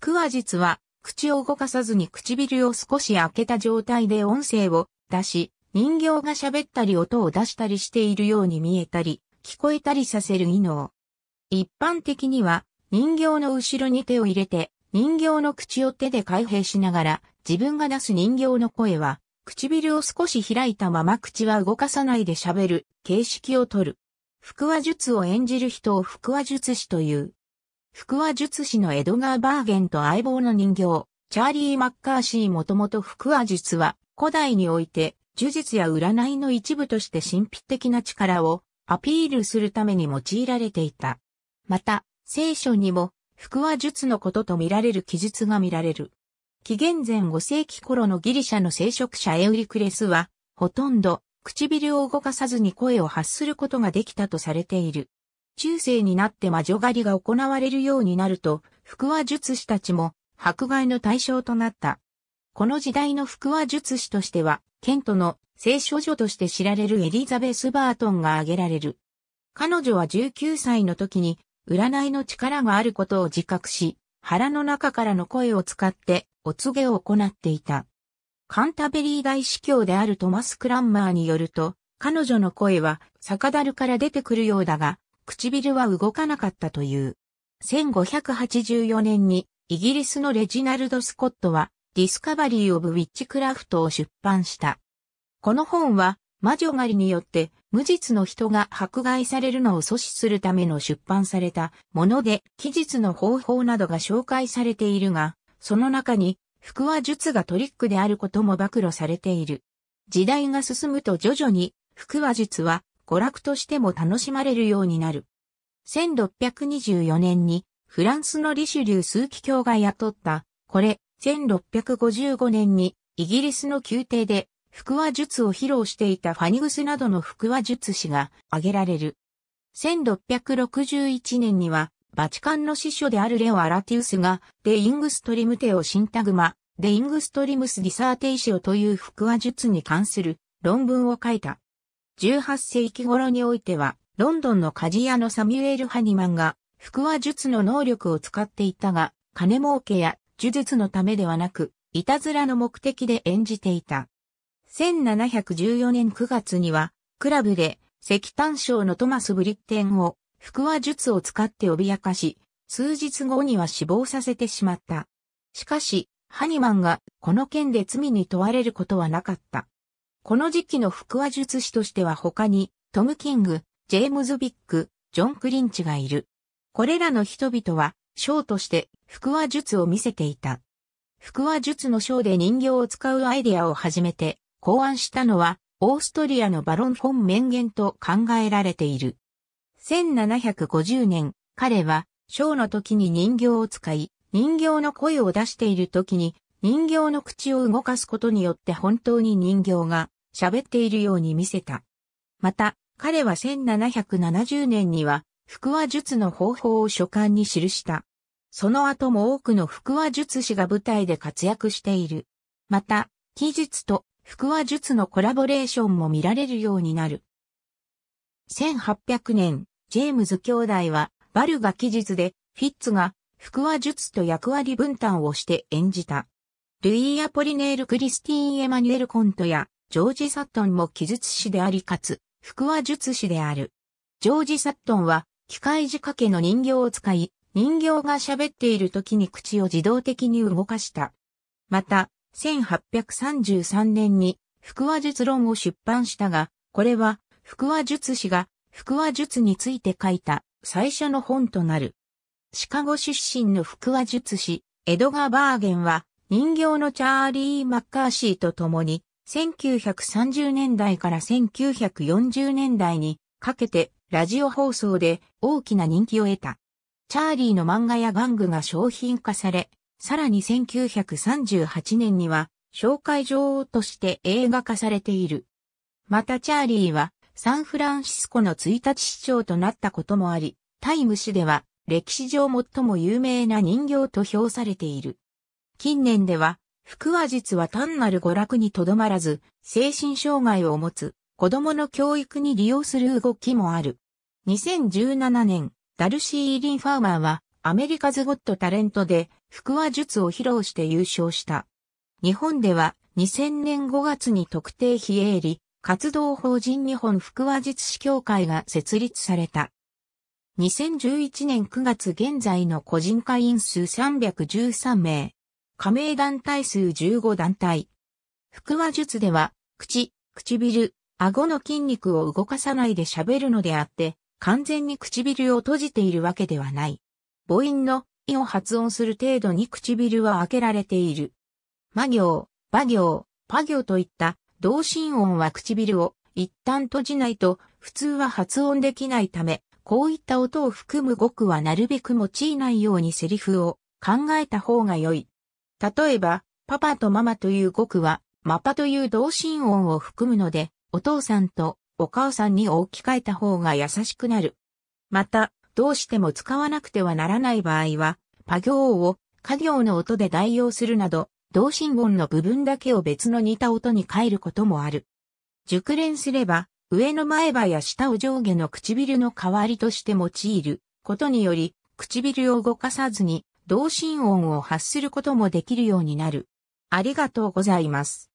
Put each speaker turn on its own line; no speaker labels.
腹話術は、口を動かさずに唇を少し開けた状態で音声を出し、人形が喋ったり音を出したりしているように見えたり、聞こえたりさせる技能。一般的には、人形の後ろに手を入れて、人形の口を手で開閉しながら、自分が出す人形の声は、唇を少し開いたまま口は動かさないで喋る、形式をとる。腹話術を演じる人を腹話術師という。福和術師のエドガー・バーゲンと相棒の人形、チャーリー・マッカーシーもともと福和術は古代において呪術や占いの一部として神秘的な力をアピールするために用いられていた。また、聖書にも福和術のことと見られる記述が見られる。紀元前5世紀頃のギリシャの聖職者エウリクレスは、ほとんど唇を動かさずに声を発することができたとされている。中世になって魔女狩りが行われるようになると、福和術師たちも迫害の対象となった。この時代の福和術師としては、ケントの聖書女として知られるエリザベス・バートンが挙げられる。彼女は19歳の時に、占いの力があることを自覚し、腹の中からの声を使って、お告げを行っていた。カンタベリー大司教であるトマス・クランマーによると、彼女の声は、酒樽から出てくるようだが、唇は動かなかったという。1584年にイギリスのレジナルド・スコットはディスカバリー・オブ・ウィッチクラフトを出版した。この本は魔女狩りによって無実の人が迫害されるのを阻止するための出版されたもので、期日の方法などが紹介されているが、その中に腹話術がトリックであることも暴露されている。時代が進むと徐々に腹話術は娯楽としても楽しまれるようになる。1624年にフランスのリシュリュー枢機卿が雇った、これ、1655年にイギリスの宮廷で腹話術を披露していたファニグスなどの腹話術師が挙げられる。1661年にはバチカンの司書であるレオ・アラティウスがデイングストリムテオ・シンタグマ、デイングストリムス・ディサーテイシオという腹話術に関する論文を書いた。18世紀頃においては、ロンドンの鍛冶屋のサミュエル・ハニマンが、腹話術の能力を使っていたが、金儲けや呪術のためではなく、いたずらの目的で演じていた。1714年9月には、クラブで石炭商のトマス・ブリッテンを腹話術を使って脅かし、数日後には死亡させてしまった。しかし、ハニマンがこの件で罪に問われることはなかった。この時期の腹話術師としては他に、トム・キング、ジェームズ・ビッグ、ジョン・クリンチがいる。これらの人々は、ショーとして腹話術を見せていた。腹話術のショーで人形を使うアイデアを始めて考案したのは、オーストリアのバロン・フォン・メンゲンと考えられている。1750年、彼は、ショーの時に人形を使い、人形の声を出している時に、人形の口を動かすことによって本当に人形が喋っているように見せた。また、彼は1770年には、腹話術の方法を書簡に記した。その後も多くの腹話術師が舞台で活躍している。また、記述と腹話術のコラボレーションも見られるようになる。1800年、ジェームズ兄弟は、バルが記述で、フィッツが、腹話術と役割分担をして演じた。ルイー・アポリネール・クリスティーン・エマニュエル・コントや、ジョージ・サットンも記述師でありかつ、福話術師である。ジョージ・サットンは、機械仕掛けの人形を使い、人形が喋っている時に口を自動的に動かした。また、1833年に福話術論を出版したが、これは福話術師が福話術について書いた最初の本となる。シカゴ出身の福話術師、エドガー・バーゲンは人形のチャーリー・マッカーシーと共に1930年代から1940年代にかけてラジオ放送で大きな人気を得た。チャーリーの漫画や玩具が商品化され、さらに1938年には紹介女王として映画化されている。またチャーリーはサンフランシスコの1日市長となったこともあり、タイム誌では歴史上最も有名な人形と評されている。近年では腹話術は単なる娯楽にとどまらず、精神障害を持つ子供の教育に利用する動きもある。2017年、ダルシー・リン・ファーマーはアメリカズ・ゴット・タレントで腹話術を披露して優勝した。日本では2000年5月に特定非営利活動法人日本腹話術師協会が設立された。2011年9月現在の個人会員数313名。加盟団体数15団体。腹話術では、口、唇、顎の筋肉を動かさないで喋るのであって、完全に唇を閉じているわけではない。母音の、意を発音する程度に唇は開けられている。魔行、馬行、パ行といった同心音は唇を一旦閉じないと普通は発音できないため、こういった音を含む語句はなるべく用いないようにセリフを考えた方が良い。例えば、パパとママという語句は、マパという同心音を含むので、お父さんとお母さんに置き換えた方が優しくなる。また、どうしても使わなくてはならない場合は、パ行を家行の音で代用するなど、同心音の部分だけを別の似た音に変えることもある。熟練すれば、上の前歯や下を上下の唇の代わりとして用いることにより、唇を動かさずに同心音を発することもできるようになる。ありがとうございます。